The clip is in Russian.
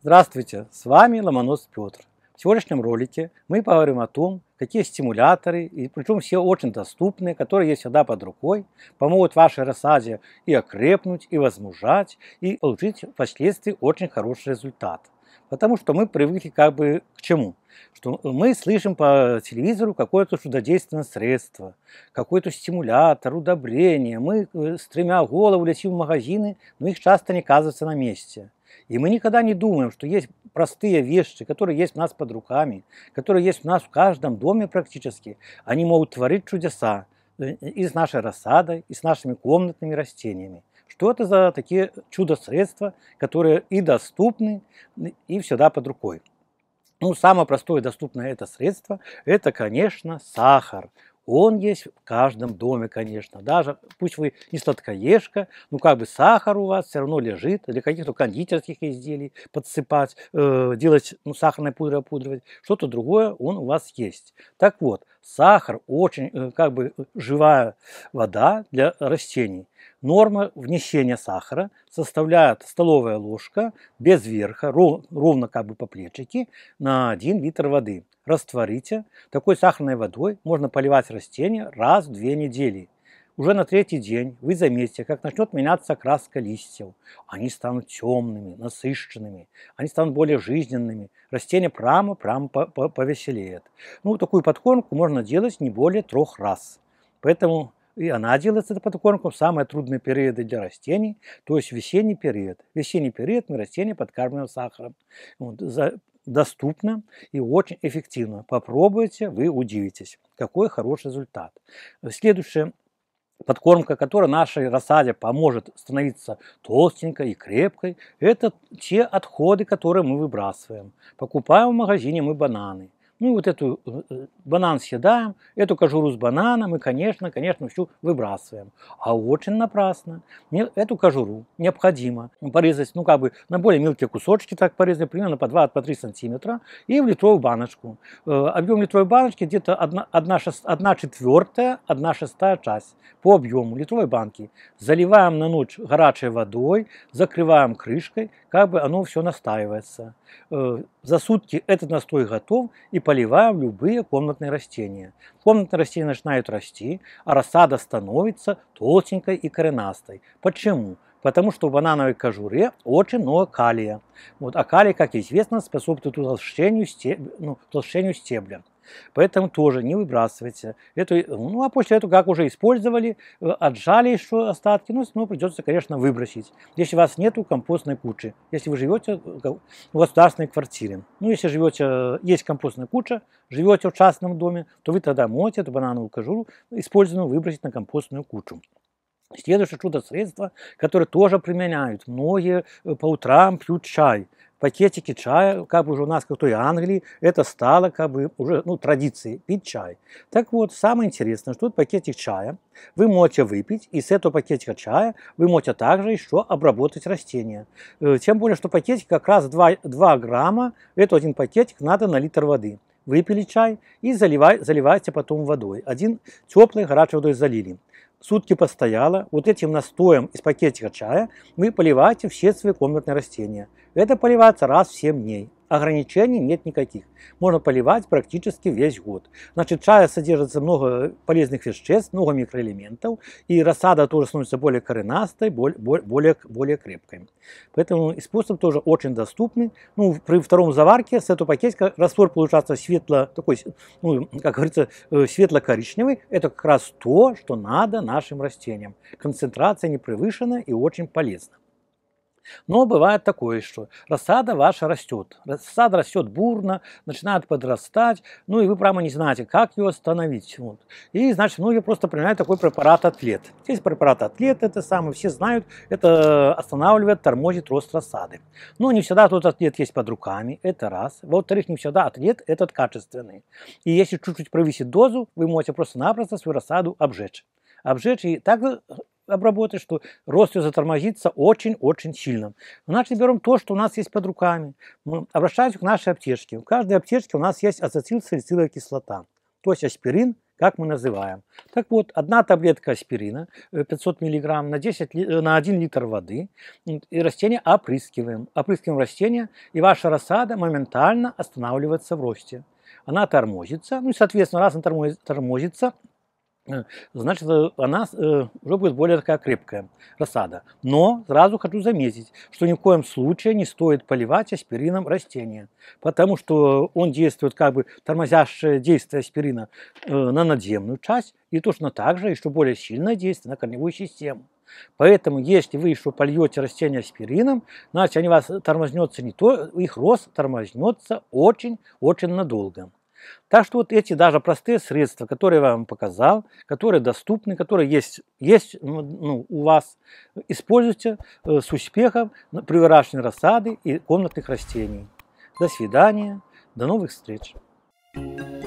Здравствуйте, с вами Ломонос Петр. В сегодняшнем ролике мы поговорим о том, какие стимуляторы, и причем все очень доступные, которые есть всегда под рукой, помогут вашей рассаде и окрепнуть, и возмужать, и получить впоследствии очень хороший результат – Потому что мы привыкли как бы к чему? Что мы слышим по телевизору какое-то чудодейственное средство, какой-то стимулятор, удобрение. Мы э, стремя голову летим в магазины, но их часто не оказывается на месте. И мы никогда не думаем, что есть простые вещи, которые есть у нас под руками, которые есть у нас в каждом доме практически. Они могут творить чудеса э, и с нашей рассадой, и с нашими комнатными растениями. Что это за такие чудо-средства, которые и доступны, и всегда под рукой? Ну, самое простое и доступное это средство, это, конечно, сахар. Он есть в каждом доме, конечно. Даже, пусть вы не сладкоежка, но как бы сахар у вас все равно лежит. Для каких-то кондитерских изделий подсыпать, э, делать ну, сахарной пудрой опудривать. Что-то другое он у вас есть. Так вот, сахар очень э, как бы э, живая вода для растений. Норма внесения сахара составляет столовая ложка без верха, ровно как бы по плечике, на 1 литр воды. Растворите. Такой сахарной водой можно поливать растения раз в 2 недели. Уже на третий день вы заметите, как начнет меняться краска листьев. Они станут темными, насыщенными, они станут более жизненными. Растение прямо-прямо повеселеет. Ну, такую подкормку можно делать не более трех раз. Поэтому и она делается подкормком в самые трудные периоды для растений, то есть весенний период. весенний период мы растения подкармливаем сахаром. Вот, за, доступно и очень эффективно. Попробуйте, вы удивитесь, какой хороший результат. Следующее подкормка, которая нашей рассаде поможет становиться толстенькой и крепкой, это те отходы, которые мы выбрасываем. Покупаем в магазине мы бананы. Ну и вот эту э, э, банан съедаем, эту кожуру с банана мы, конечно, конечно, всю выбрасываем. А очень напрасно. Эту кожуру необходимо порезать, ну как бы на более мелкие кусочки, так порезать, примерно по 2-3 сантиметра, и в литровую баночку. Э, объем литровой баночки где-то 1, 1 четвертая, 1 шестая часть по объему литровой банки. Заливаем на ночь горячей водой, закрываем крышкой, как бы оно все настаивается за сутки этот настой готов и поливаем любые комнатные растения. Комнатные растения начинают расти, а рассада становится толстенькой и коренастой. Почему? Потому что в банановой кожуре очень много калия. Вот, а калий, как известно, способствует утолщению, стеб... ну, утолщению стебля. Поэтому тоже не выбрасывайте. Эту, ну, а после этого, как уже использовали, э, отжали еще остатки, ну, ну придется, конечно, выбросить. Если у вас нет компостной кучи, если вы живете э, в государственной квартире. Ну, если живете, э, есть компостная куча, живете в частном доме, то вы тогда можете эту банановую кожуру используемую выбросить на компостную кучу. Следующее чудо-средство, которое тоже применяют. Многие э, по утрам пьют чай. Пакетики чая, как бы уже у нас, как в той Англии, это стало как бы уже ну, традицией пить чай. Так вот, самое интересное, что тут пакетик чая вы можете выпить, и с этого пакетика чая вы можете также еще обработать растения. Э, тем более, что пакетик как раз 2, 2 грамма, это один пакетик надо на литр воды выпили чай и заливай, заливайте потом водой. Один теплой горячей водой залили сутки постояла. вот этим настоем из пакетика чая вы поливаете все свои комнатные растения. Это поливается раз в 7 дней ограничений нет никаких. Можно поливать практически весь год. Значит, в чае содержится много полезных веществ, много микроэлементов, и рассада тоже становится более коренастой, более, более, более крепкой. Поэтому способ тоже очень доступный. Ну, при втором заварке с этого пакетика раствор получается светло, такой, ну, как говорится, э, светло-коричневый. Это как раз то, что надо нашим растениям. Концентрация не превышена и очень полезна. Но бывает такое, что рассада ваша растет. Рассада растет бурно, начинает подрастать, ну и вы прямо не знаете, как ее остановить. Вот. И, значит, многие просто принимают такой препарат атлет. Здесь препарат атлет, это самое, все знают, это останавливает, тормозит рост рассады. Но не всегда тот атлет есть под руками, это раз. Во-вторых, не всегда атлет этот качественный. И если чуть-чуть провисит дозу, вы можете просто-напросто свою рассаду обжечь обжечь. И так обработать, что рост ее затормозится очень-очень сильно. Значит, берем то, что у нас есть под руками. Мы обращаемся к нашей аптечке. В каждой аптечке у нас есть ацетилсалициловая кислота, то есть аспирин, как мы называем. Так вот, одна таблетка аспирина 500 э, мг на, 10, э, на 1 литр воды, и растение опрыскиваем. Опрыскиваем растение, и ваша рассада моментально останавливается в росте. Она тормозится, ну и, соответственно, раз она тормозится, Э, значит, э, она э, уже будет более такая крепкая рассада. Но сразу хочу заметить, что ни в коем случае не стоит поливать аспирином растения, потому что он действует как бы тормозящее действие аспирина на надземную часть и точно так же еще более сильное действие на корневую систему. Поэтому, если вы еще польете растения аспирином, значит, они вас тормознется не то, их рост тормознется очень-очень надолго. Так что вот эти даже простые средства, которые я вам показал, которые доступны, которые есть, есть ну, ну у вас, используйте э, с успехом при выращивании рассады и комнатных растений. До свидания, до новых встреч! Thank you.